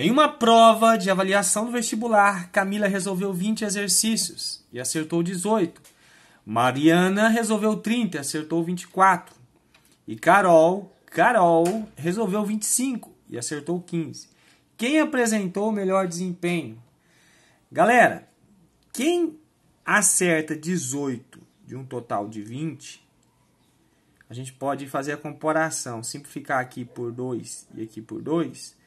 Em uma prova de avaliação do vestibular, Camila resolveu 20 exercícios e acertou 18. Mariana resolveu 30 e acertou 24. E Carol, Carol resolveu 25 e acertou 15. Quem apresentou o melhor desempenho? Galera, quem acerta 18 de um total de 20, a gente pode fazer a comparação, simplificar aqui por 2 e aqui por 2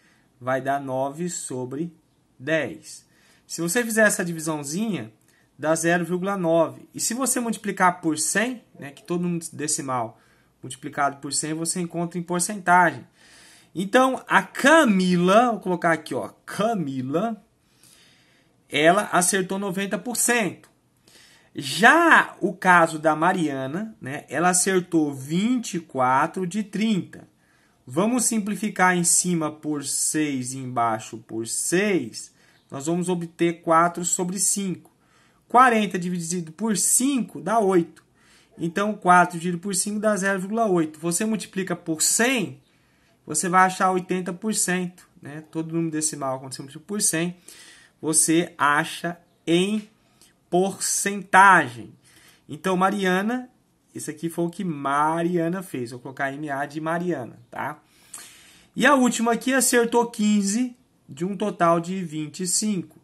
vai dar 9 sobre 10. Se você fizer essa divisãozinha, dá 0,9. E se você multiplicar por 100, né, que todo mundo decimal multiplicado por 100, você encontra em porcentagem. Então, a Camila, vou colocar aqui, ó, Camila, ela acertou 90%. Já o caso da Mariana, né, ela acertou 24 de 30. Vamos simplificar em cima por 6 e embaixo por 6. Nós vamos obter 4 sobre 5. 40 dividido por 5 dá 8. Então, 4 dividido por 5 dá 0,8. Você multiplica por 100, você vai achar 80%. Né? Todo número decimal, quando você multiplica por 100, você acha em porcentagem. Então, Mariana isso aqui foi o que Mariana fez. Vou colocar MA de Mariana, tá? E a última aqui acertou 15 de um total de 25.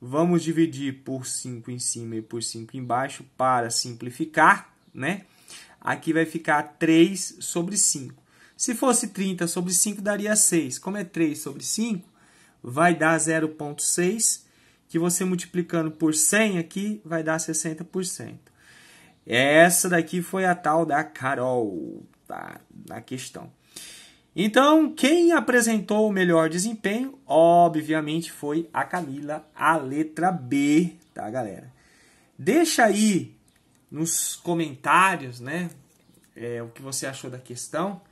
Vamos dividir por 5 em cima e por 5 embaixo para simplificar, né? Aqui vai ficar 3 sobre 5. Se fosse 30 sobre 5, daria 6. Como é 3 sobre 5, vai dar 0,6, que você multiplicando por 100 aqui, vai dar 60%. Essa daqui foi a tal da Carol, tá? Na questão. Então, quem apresentou o melhor desempenho, obviamente, foi a Camila, a letra B, tá, galera? Deixa aí nos comentários, né? É, o que você achou da questão.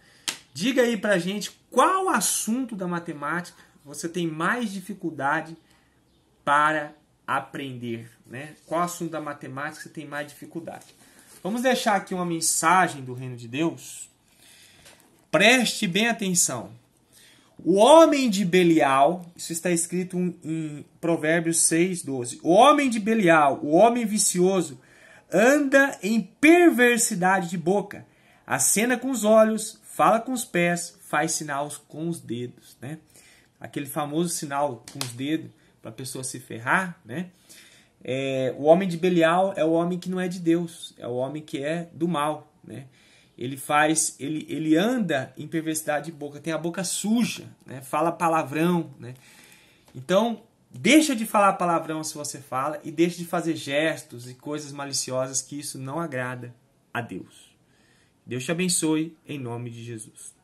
Diga aí pra gente qual assunto da matemática você tem mais dificuldade para aprender, né? Qual é assunto da matemática você tem mais dificuldade? Vamos deixar aqui uma mensagem do reino de Deus. Preste bem atenção. O homem de Belial, isso está escrito em Provérbios 6, 12. O homem de Belial, o homem vicioso, anda em perversidade de boca, acena com os olhos, fala com os pés, faz sinais com os dedos, né? Aquele famoso sinal com os dedos para a pessoa se ferrar, né? É, o homem de Belial é o homem que não é de Deus, é o homem que é do mal, né? Ele faz, ele, ele anda em perversidade de boca, tem a boca suja, né? Fala palavrão, né? Então, deixa de falar palavrão se você fala e deixa de fazer gestos e coisas maliciosas que isso não agrada a Deus. Deus te abençoe em nome de Jesus.